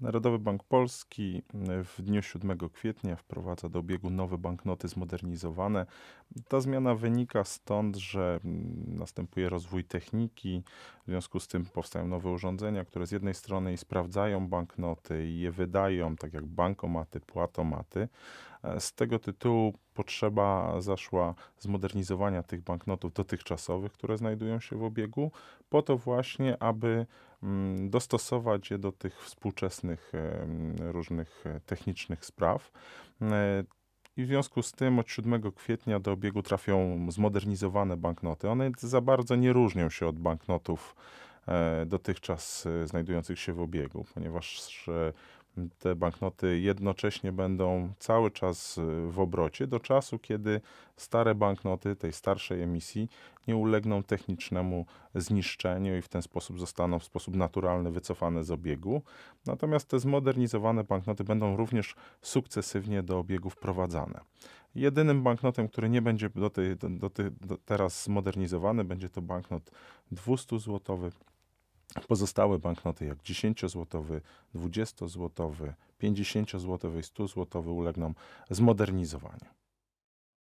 Narodowy Bank Polski e, w dniu 7 kwietnia wprowadza do obiegu nowe banknoty zmodernizowane. Ta zmiana wynika stąd, że mm, następuje rozwój techniki, w związku z tym powstają nowe urządzenia, które z jednej strony sprawdzają banknoty i je wydają, tak jak bankomaty, płatomaty. E, z tego tytułu potrzeba zaszła zmodernizowania tych banknotów dotychczasowych, które znajdują się w obiegu, po to właśnie, aby Mm, dostosować je do tych współczesnych różnych e, technicznych spraw. E, I w związku z tym od 7 kwietnia do obiegu trafią zmodernizowane banknoty. One za bardzo nie różnią się od banknotów e, dotychczas znajdujących się w obiegu, ponieważ te banknoty jednocześnie będą cały czas y, w obrocie do czasu, kiedy stare banknoty tej starszej emisji nie ulegną technicznemu zniszczeniu i w ten sposób zostaną w sposób naturalny wycofane z obiegu. Natomiast te zmodernizowane banknoty będą również sukcesywnie do obiegu wprowadzane. Jedynym banknotem, który nie będzie do tej, do, do tej, do teraz zmodernizowany, będzie to banknot 200 złotowy. Pozostałe banknoty jak 10-złotowy, 20-złotowy, 50-złotowy i 100-złotowy ulegną zmodernizowaniu.